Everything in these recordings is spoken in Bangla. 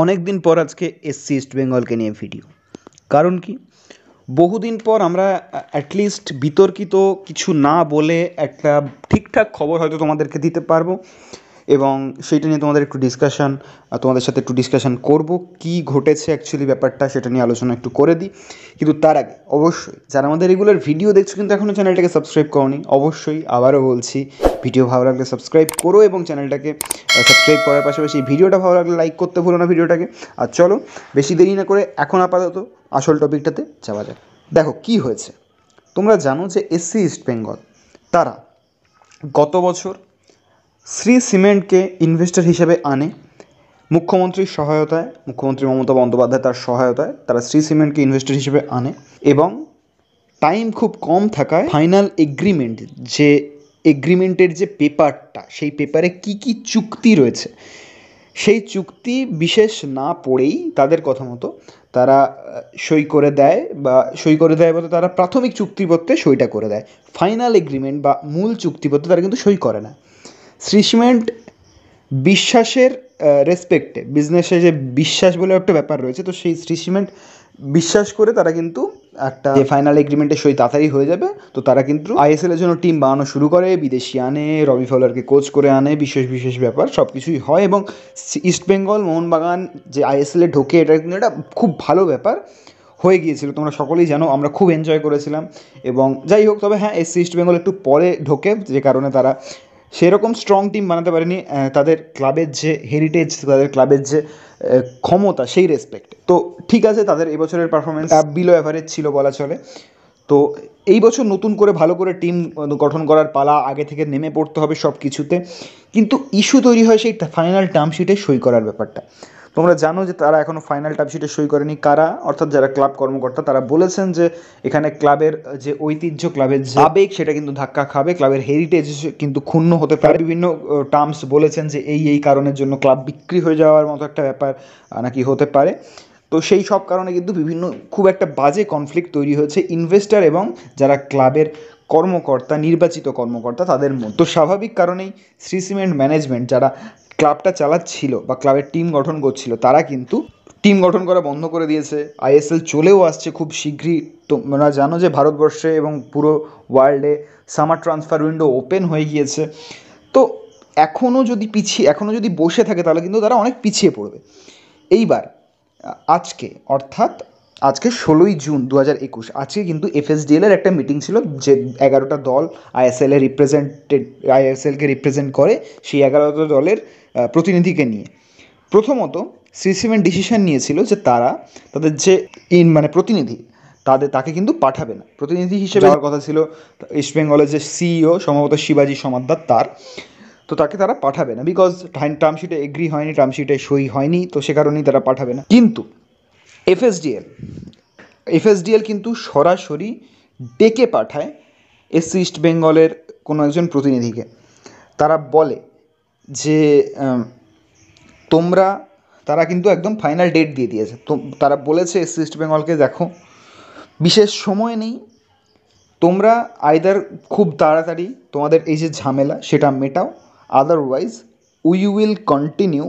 অনেক দিন পর আজকে এসসি ইস্ট বেঙ্গলকে নিয়ে ভিডিও কারণ কি বহুদিন পর আমরা অ্যাটলিস্ট বিতর্কিত কিছু না বলে একটা ঠিকঠাক খবর হয়তো তোমাদেরকে দিতে পারবো এবং সেইটা নিয়ে তোমাদের একটু ডিসকাশান তোমাদের সাথে একটু ডিসকাশান করব কি ঘটেছে অ্যাকচুয়ালি ব্যাপারটা সেটা নিয়ে আলোচনা একটু করে দিই কিন্তু তার আগে অবশ্যই যারা আমাদের রেগুলার ভিডিও দেখছো কিন্তু এখনও চ্যানেলটাকে সাবস্ক্রাইব করনি অবশ্যই আবারও বলছি ভিডিও ভালো লাগলে সাবস্ক্রাইব করো এবং চ্যানেলটাকে সাবস্ক্রাইব করার পাশাপাশি ভিডিওটা ভালো লাগলে লাইক করতে ভুলো না ভিডিওটাকে আর চলো বেশি দেরি না করে এখন আপাতত আসল টপিকটাতে যাওয়া যাক দেখো কি হয়েছে তোমরা জানো যে এসসি ইস্ট বেঙ্গল তারা গত বছর শ্রী সিমেন্টকে ইনভেস্টর হিসেবে আনে মুখ্যমন্ত্রীর সহায়তায় মুখ্যমন্ত্রী মমতা বন্দ্যোপাধ্যায় তার সহায়তায় তারা শ্রী সিমেন্টকে ইনভেস্টর হিসেবে আনে এবং টাইম খুব কম থাকায় ফাইনাল এগ্রিমেন্ট যে এগ্রিমেন্টের যে পেপারটা সেই পেপারে কি কি চুক্তি রয়েছে সেই চুক্তি বিশেষ না পড়েই তাদের কথা মতো তারা সই করে দেয় বা সই করে দেয় বলতে তারা প্রাথমিক চুক্তিপত্রে সইটা করে দেয় ফাইনাল এগ্রিমেন্ট বা মূল চুক্তিপত্রে তারা কিন্তু সই করে না শ্রীসিমেন্ট বিশ্বাসের রেসপেক্টে বিজনেসে যে বিশ্বাস বলে একটা ব্যাপার রয়েছে তো সেই শ্রীসিমেন্ট বিশ্বাস করে তারা কিন্তু একটা ফাইনাল এগ্রিমেন্টের সই তাড়াতাড়ি হয়ে যাবে তো তারা কিন্তু আইএসএলের জন্য টিম বানানো শুরু করে বিদেশি আনে রবি ফলারকে কোচ করে আনে বিশেষ বিশেষ ব্যাপার সব কিছুই হয় এবং ইস্টবেঙ্গল মোহনবাগান যে আইএসএলে ঢোকে এটা কিন্তু এটা খুব ভালো ব্যাপার হয়ে গিয়েছিল তোমরা সকলেই জানো আমরা খুব এনজয় করেছিলাম এবং যাই হোক তবে হ্যাঁ এসসি ইস্টবেঙ্গল একটু পরে ঢোকে যে কারণে তারা সেরকম স্ট্রং টিম বানাতে পারেনি তাদের ক্লাবের যে হেরিটেজ তাদের ক্লাবের যে ক্ষমতা সেই রেসপেক্ট তো ঠিক আছে তাদের এবছরের পারফরমেন্স বিলো অ্যাভারেজ ছিল বলা চলে তো এই বছর নতুন করে ভালো করে টিম গঠন করার পালা আগে থেকে নেমে পড়তে হবে সব কিছুতে কিন্তু ইস্যু তৈরি হয় সেই ফাইনাল টার্মশিটে সই করার ব্যাপারটা তোমরা জানো যে তারা এখনও ফাইনাল টাইপশিটে সই করেনি কারা অর্থাৎ যারা ক্লাব কর্মকর্তা তারা বলেছেন যে এখানে ক্লাবের যে ঐতিহ্য ক্লাবের যে হ্যাঁ। আবেগ সেটা কিন্তু ধাক্কা খাবে ক্লাবের হেরিটেজ কিন্তু ক্ষুণ্ণ হতে পারে বিভিন্ন টার্মস বলেছেন যে এই এই কারণের জন্য ক্লাব বিক্রি হয়ে যাওয়ার মতো একটা ব্যাপার নাকি হতে পারে তো সেই সব কারণে কিন্তু বিভিন্ন খুব একটা বাজে কনফ্লিক্ট তৈরি হয়েছে ইনভেস্টার এবং যারা ক্লাবের কর্মকর্তা নির্বাচিত কর্মকর্তা তাদের মধ্যে তো স্বাভাবিক কারণেই শ্রী সিমেন্ট ম্যানেজমেন্ট যারা ক্লাবটা চালাচ্ছিল বা ক্লাবের টিম গঠন করছিল তারা কিন্তু টিম গঠন করা বন্ধ করে দিয়েছে আইএসএল চলেও আসছে খুব শীঘ্রই তোমরা জানো যে ভারতবর্ষে এবং পুরো ওয়ার্ল্ডে সামার ট্রান্সফার উইন্ডো ওপেন হয়ে গিয়েছে তো এখনও যদি পিছিয়ে এখনও যদি বসে থাকে তাহলে কিন্তু তারা অনেক পিছিয়ে পড়বে এইবার আজকে অর্থাৎ আজকে ষোলোই জুন দু হাজার একুশ আজকে কিন্তু এফএসডিএল এর একটা মিটিং ছিল যে এগারোটা দল আইএসএল এ রিপ্রেজেন্টেড আইএসএলকে রিপ্রেজেন্ট করে সেই এগারোটা দলের প্রতিনিধিকে নিয়ে প্রথমত সিসিমেন ডিসিশন নিয়েছিল যে তারা তাদের যে ইন মানে প্রতিনিধি তাদের তাকে কিন্তু পাঠাবে না প্রতিনিধি হিসেবে যাওয়ার কথা ছিল ইস্ট বেঙ্গলের যে সিইও e সম্ভবত শিবাজি সমাদ্দার তার তো তাকে তারা পাঠাবে না বিকজ টার্মশিটে এগ্রি হয়নি টার্মশিটে সই হয়নি তো সে কারণেই তারা পাঠাবে না কিন্তু এফএসডিএল এফএসডিএল কিন্তু সরাসরি ডেকে পাঠায় এসসি ইস্ট বেঙ্গলের কোনো একজন প্রতিনিধিকে তারা বলে যে তোমরা তারা কিন্তু একদম ফাইনাল ডেট দিয়ে দিয়েছে তো তারা বলেছে এসসি ইস্ট বেঙ্গলকে দেখো বিশেষ সময় নেই তোমরা আইদার খুব তাড়াতাড়ি তোমাদের এই যে ঝামেলা সেটা মেটাও otherwise we will continue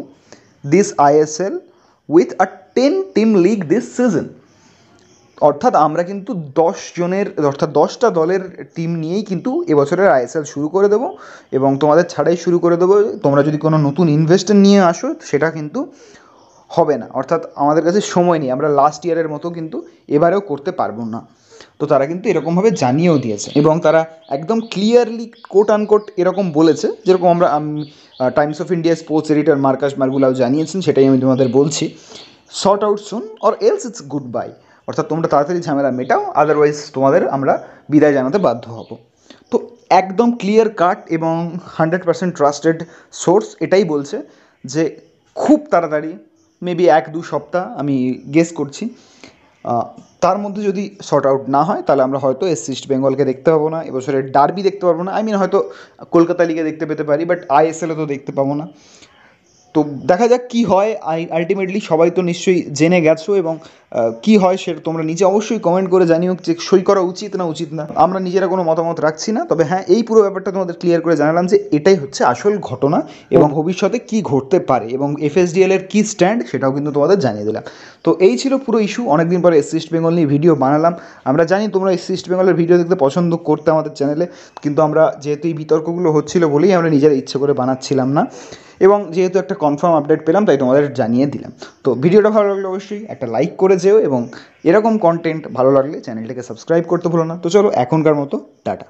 this ISL with a ten team league this season অর্থাৎ আমরা কিন্তু দশ জনের অর্থাৎ দশটা দলের টিম নিয়েই কিন্তু এবছরের আইএসএল শুরু করে দেবো এবং তোমাদের ছাড়াই শুরু করে দেবো তোমরা যদি কোনো নতুন ইনভেস্টার নিয়ে আসো সেটা কিন্তু হবে না অর্থাৎ আমাদের কাছে সময় নেই আমরা লাস্ট ইয়ারের মতো কিন্তু এবারেও করতে পারবো না তো তারা কিন্তু এরকমভাবে জানিয়েও দিয়েছে এবং তারা একদম ক্লিয়ারলি কোট আনকোট এরকম বলেছে যেরকম আমরা Times of India sports editor Marcus Mergulhao জানিয়েছেন সেটাই আমি তোমাদের বলছি sort out soon or else it's goodbye অর্থাৎ তোমরা তাড়াতাড়ি ঝামেলা মেটাও আদারওয়াইজ তোমাদের আমরা বিদায় জানাতে বাধ্য হব তো একদম ক্লিয়ার কাট এবং হান্ড্রেড পার্সেন্ট ট্রাস্টেড সোর্স এটাই বলছে যে খুব তাড়াতাড়ি মেবি এক দু সপ্তাহ আমি গেস করছি তার মধ্যে যদি শর্ট আউট না হয় তাহলে আমরা হয়তো এস ইস্ট বেঙ্গলকে দেখতে পাবো না এবছরের ডার্বি দেখতে পাবো না আই মিন হয়তো কলকাতা লিগে দেখতে পেতে পারি বাট আইএসএলে তো দেখতে পাবো না তো দেখা যাক কী হয় আই আলটিমেটলি সবাই তো নিশ্চয়ই জেনে গেছো এবং কি হয় সেটা তোমরা নিজে অবশ্যই কমেন্ট করে জানিও যে সই করা উচিত না উচিত না আমরা নিজেরা কোনো মতামত রাখছি না তবে হ্যাঁ এই পুরো ব্যাপারটা তোমাদের ক্লিয়ার করে জানালাম যে এটাই হচ্ছে আসল ঘটনা এবং ভবিষ্যতে কি ঘটতে পারে এবং এফএসডিএল এর কী স্ট্যান্ড সেটাও কিন্তু তোমাদের জানিয়ে দিলাম তো এই ছিল পুরো ইস্যু অনেকদিন পরে এস ইস্ট বেঙ্গল নিয়ে ভিডিও বানালাম আমরা জানি তোমরা এস ইস্ট বেঙ্গলের ভিডিও দেখতে পছন্দ করতে আমাদের চ্যানেলে কিন্তু আমরা যেহেতু এই বিতর্কগুলো হচ্ছিল বলেই আমরা নিজেরা ইচ্ছে করে বানাচ্ছিলাম না এবং যেহেতু একটা কনফার্ম আপডেট পেলাম তাই তোমাদের জানিয়ে দিলাম তো ভিডিওটা ভালো লাগলে অবশ্যই একটা লাইক করে যেও এবং এরকম কন্টেন্ট ভালো লাগলে চ্যানেলটাকে সাবস্ক্রাইব করতে ভুলো না তো চলো এখনকার মতো টাটা